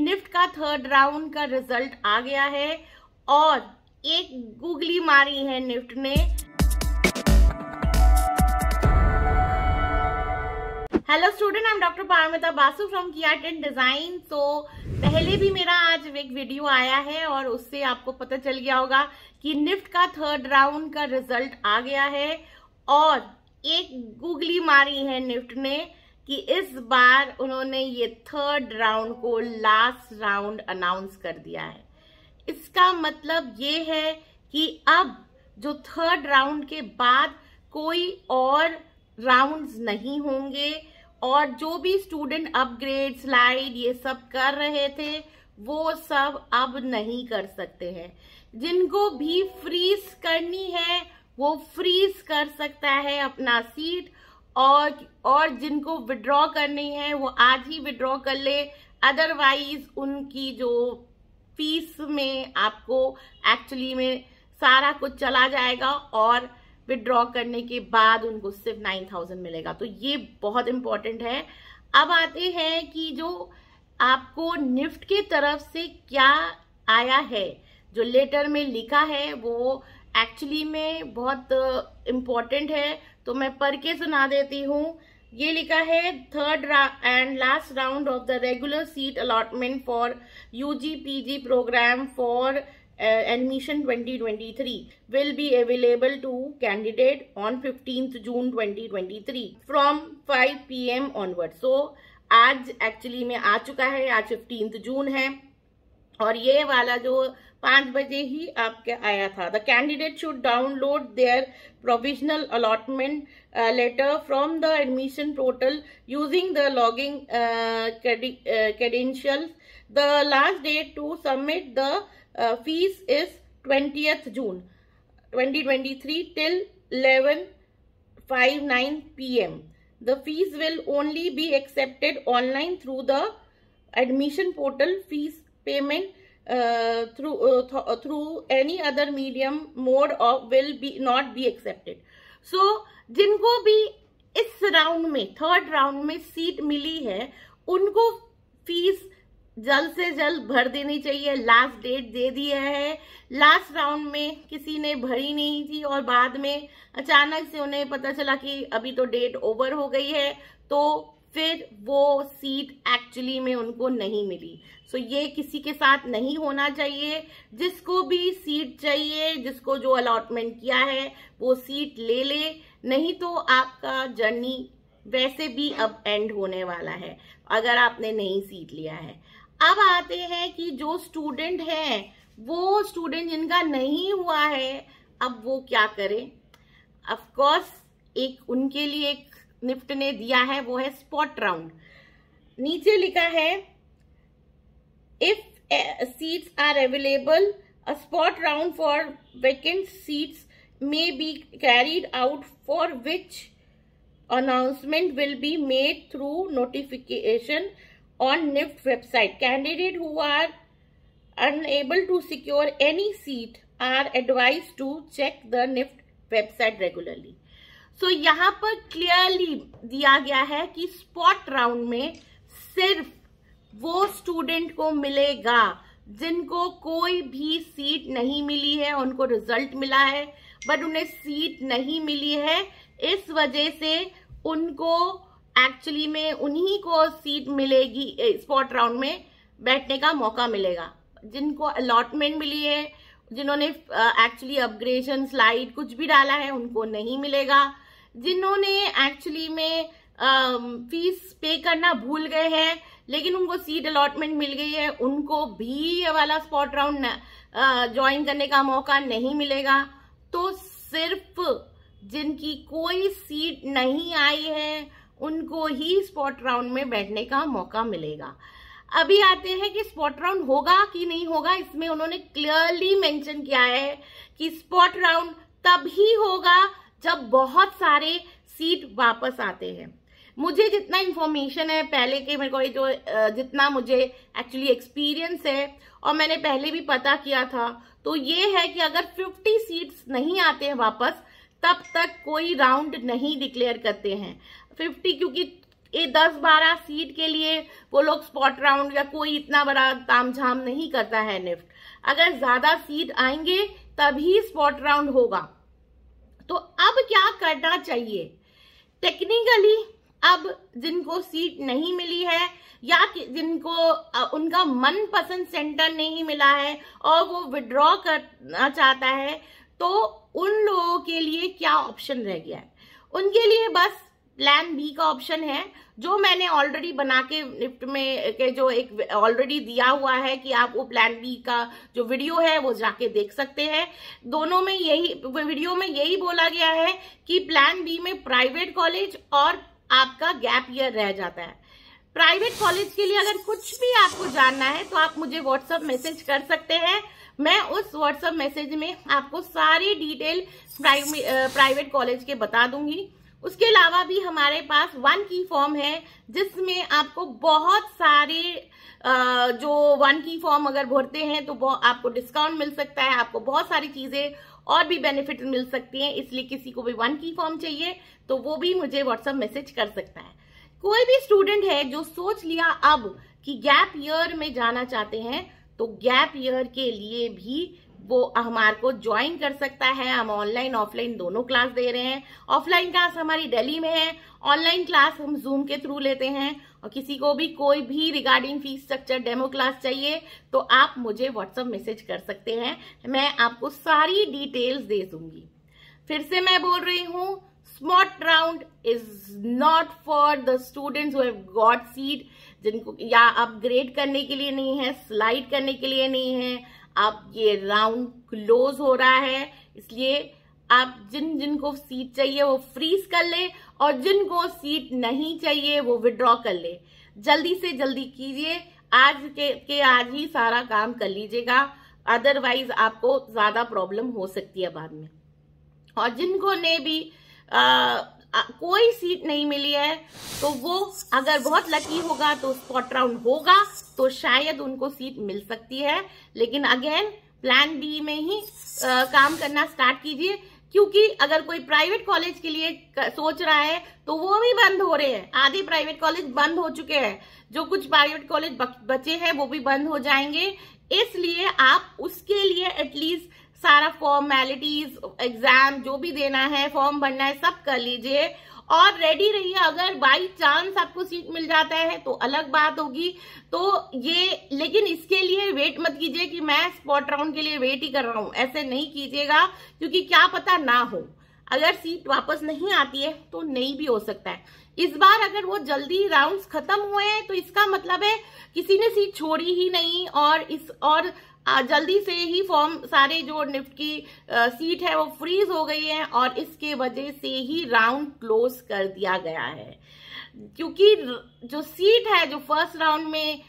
NIFT का third round का result आ गया है और एक गुगली मारी है निफ्ट ने hello student I am doctor Paramita Basu from किया टेन डिजाइन तो पहले भी मेरा आज एक वीडियो आया है और उससे आपको पता चल गया होगा कि निफ्ट का थर्ड राउंड का रिजल्ट आ गया है और एक गुगली मारी है निफ्ट ने कि इस बार उन्होंने ये थर्ड राउंड को लास्ट राउंड अनाउंस कर दिया है इसका मतलब ये है कि अब जो थर्ड राउंड के बाद कोई और राउंड्स नहीं होंगे और जो भी स्टूडेंट अपग्रेड स्लाइड ये सब कर रहे थे वो सब अब नहीं कर सकते हैं जिनको भी फ्रीज करनी है वो फ्रीज कर सकता है अपना सीट और और जिनको विड्रॉ करनी है वो आज ही विड्रॉ कर ले अदरवाइज उनकी जो फीस में आपको एक्चुअली में सारा कुछ चला जाएगा और विड्रॉ करने के बाद उनको सिर्फ नाइन थाउजेंड मिलेगा तो ये बहुत इंपॉर्टेंट है अब आते हैं कि जो आपको निफ्ट की तरफ से क्या आया है जो लेटर में लिखा है वो एक्चुअली में बहुत इम्पॉर्टेंट है तो मैं पढ़ के सुना देती हूँ ये लिखा है third and last round of the regular seat allotment for UG G programme for admission 2023 will be available to candidate on fifteenth June 2023 from 5 pm onward so आज एक्चुअली में आ चुका है आज फिफ्टींथ जून है और ये वाला जो पाँच बजे ही आपके आया था the candidate should download their provisional allotment letter from the admission portal using the logging credential the last date to submit the fees is twentieth June 2023 nine P M the fees will only be accepted online through the admission portal fees payment uh, through uh, th uh, through any other medium mode of will be not be accepted so जिनको भी इस round में third round में seat मिली है उनको fees जल्द से जल्द भर देनी चाहिए लास्ट डेट दे दिया है लास्ट राउंड में किसी ने भरी नहीं थी और बाद में अचानक से उन्हें पता चला कि अभी तो डेट ओवर हो गई है तो फिर वो सीट एक्चुअली में उनको नहीं मिली सो so, ये किसी के साथ नहीं होना चाहिए जिसको भी सीट चाहिए जिसको जो अलॉटमेंट किया है वो सीट ले ले नहीं तो आपका जर्नी वैसे भी अब एंड होने वाला है अगर आपने नहीं सीट लिया है अब आते हैं कि जो स्टूडेंट हैं वो स्टूडेंट जिनका नहीं हुआ है अब वो क्या करें अफकोर्स एक उनके लिए एक निफ्ट ने दिया है वो है स्पॉट राउंड नीचे लिखा है if seats are available spot round for vacant seats may be carried out for which announcement will be made through notification on NIFT website candidate who are unable to secure any seat are advise to check the NIFT website regularly so तो so, यहाँ पर clearly दिया गया है कि spot round में सिर्फ वो स्टूडेंट को मिलेगा जिनको कोई भी सीट नहीं मिली है उनको रिजल्ट मिला है बट उन्हें सीट नहीं मिली है इस वजह से उनको एक्चुअली में उन्हीं को सीट मिलेगी स्पॉट राउंड में बैठने का मौका मिलेगा जिनको अलॉटमेंट मिली है जिन्होंने एक्चुअली अपग्रेशन स्लाइड कुछ भी डाला है उनको नहीं मिलेगा जिन्होंने एक्चुअली में फीस um, पे करना भूल गए हैं लेकिन उनको सीट अलॉटमेंट मिल गई है उनको भी ये वाला स्पॉट राउंड ज्वाइन करने का मौका नहीं मिलेगा तो सिर्फ जिनकी कोई सीट नहीं आई है उनको ही स्पॉट राउंड में बैठने का मौका मिलेगा अभी आते हैं कि स्पॉट राउंड होगा कि नहीं होगा इसमें उन्होंने क्लियरली मेंशन किया है कि स्पॉट राउंड तब ही होगा जब बहुत सारे सीट वापस आते हैं मुझे जितना इन्फॉर्मेशन है पहले के मेरे को जो जितना मुझे एक्चुअली एक्सपीरियंस है और मैंने पहले भी पता किया था तो ये है कि अगर 50 सीट्स नहीं आते हैं वापस तब तक कोई राउंड नहीं डिक्लेयर करते हैं 50 क्योंकि ये 10-12 सीट के लिए वो लोग स्पॉट राउंड या कोई इतना बड़ा तामझाम नहीं करता है निफ्ट अगर ज्यादा सीट आएंगे तभी स्पॉट राउंड होगा तो अब क्या करना चाहिए टेक्निकली अब जिनको सीट नहीं मिली है या जिनको उनका मनपसंद सेंटर नहीं मिला है और वो विड्रॉ करना चाहता है तो उन लोगों के लिए क्या ऑप्शन रह गया है उनके लिए बस प्लान बी का ऑप्शन है जो मैंने ऑलरेडी बना के निफ्ट में के जो एक ऑलरेडी दिया हुआ है कि आप वो प्लान बी का जो वीडियो है वो जाके देख सकते हैं दोनों में यही वीडियो में यही बोला गया है कि प्लान बी में प्राइवेट कॉलेज और आपका गैप ईयर रह जाता है प्राइवेट कॉलेज के लिए अगर कुछ भी आपको जानना है तो आप मुझे व्हाट्सअप मैसेज कर सकते हैं मैं उस व्हाट्सएप मैसेज में आपको सारी डिटेल प्राइवेट कॉलेज के बता दूंगी उसके अलावा भी हमारे पास वन की फॉर्म है जिसमें आपको बहुत सारे जो वन की फॉर्म अगर भरते हैं तो आपको डिस्काउंट मिल सकता है आपको बहुत सारी चीजें और भी बेनिफिट मिल सकती हैं इसलिए किसी को भी वन की फॉर्म चाहिए तो वो भी मुझे व्हाट्सअप मैसेज कर सकता है कोई भी स्टूडेंट है जो सोच लिया अब कि गैप ईयर में जाना चाहते हैं तो गैप ईयर के लिए भी वो हमार को ज्वाइन कर सकता है हम ऑनलाइन ऑफलाइन दोनों क्लास दे रहे हैं ऑफलाइन क्लास हमारी दिल्ली में है ऑनलाइन क्लास हम जूम के थ्रू लेते हैं और किसी को भी कोई भी regarding fees structure demo class चाहिए तो आप मुझे व्हाट्सअप मैसेज कर सकते हैं मैं आपको सारी डिटेल्स दे दूंगी फिर से मैं बोल रही हूँ spot round is not for the students have got seat जिनको या अपग्रेड करने के लिए नहीं है स्लाइड करने के लिए नहीं है आप ये राउंड क्लोज हो रहा है इसलिए आप जिन जिनको सीट चाहिए वो फ्रीज कर ले और जिनको सीट नहीं चाहिए वो विड्रॉ कर ले जल्दी से जल्दी कीजिए आज के, के आज ही सारा काम कर लीजिएगा अदरवाइज आपको ज्यादा प्रॉब्लम हो सकती है बाद में और जिनको ने भी कोई सीट नहीं मिली है तो वो अगर बहुत लकी होगा तो स्पॉट राउंड होगा तो शायद उनको सीट मिल सकती है लेकिन अगेन प्लान बी में ही आ, काम करना स्टार्ट कीजिए क्योंकि अगर कोई प्राइवेट कॉलेज के लिए सोच रहा है तो वो भी बंद हो रहे हैं आधे प्राइवेट कॉलेज बंद हो चुके हैं जो कुछ प्राइवेट कॉलेज बचे हैं वो भी बंद हो जाएंगे इसलिए आप उसके लिए एटलीस्ट सारा फॉर्मेलिटीज एग्जाम जो भी देना है फॉर्म भरना है सब कर लीजिए और रेडी रहिए अगर बाई चांस आपको सीट मिल जाता है तो अलग बात होगी तो ये लेकिन इसके लिए वेट मत कीजिए कि मैं स्पॉट राउंड के लिए वेट ही कर रहा हूं ऐसे नहीं कीजिएगा क्योंकि क्या पता ना हो अगर सीट वापस नहीं आती है तो नहीं भी हो सकता है इस बार अगर वो जल्दी राउंड्स खत्म हुए हैं तो इसका मतलब है किसी ने सीट छोड़ी ही नहीं और इस और जल्दी से ही फॉर्म सारे जो निफ्ट की सीट है वो फ्रीज हो गई है और इसके वजह से ही राउंड क्लोज कर दिया गया है क्योंकि जो सीट है जो फर्स्ट राउंड में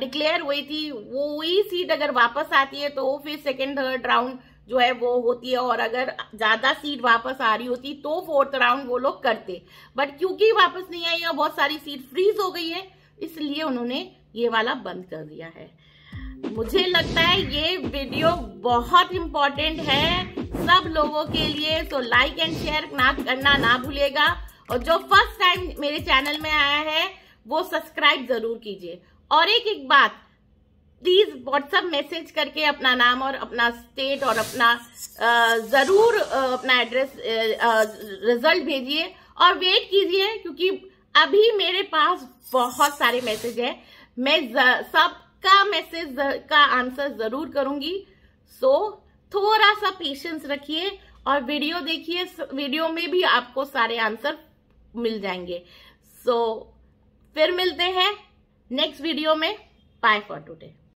डिक्लेयर हुई थी वो वही सीट अगर वापस आती है तो वो फिर सेकेंड थर्ड राउंड जो है वो होती है और अगर ज्यादा सीट वापस आ रही होती तो फोर्थ राउंड वो लोग करते बट क्योंकि वापस नहीं आई और बहुत सारी सीट फ्रीज हो गई है इसलिए उन्होंने ये वाला बंद कर दिया है मुझे लगता है ये वीडियो बहुत इम्पोर्टेंट है सब लोगों के लिए तो लाइक एंड शेयर ना करना ना भूलिएगा और जो फर्स्ट टाइम मेरे चैनल में आया है वो सब्सक्राइब जरूर कीजिए और एक एक बात प्लीज व्हाट्सएप मैसेज करके अपना नाम और अपना स्टेट और अपना जरूर अपना एड्रेस रिजल्ट भेजिए और वेट कीजिए क्योंकि अभी मेरे पास बहुत सारे मैसेज है मैं सब का मैसेज का आंसर जरूर करूंगी सो so, थोड़ा सा पेशेंस रखिए और वीडियो देखिए वीडियो में भी आपको सारे आंसर मिल जाएंगे सो so, फिर मिलते हैं नेक्स्ट वीडियो में बाय फॉर टुडे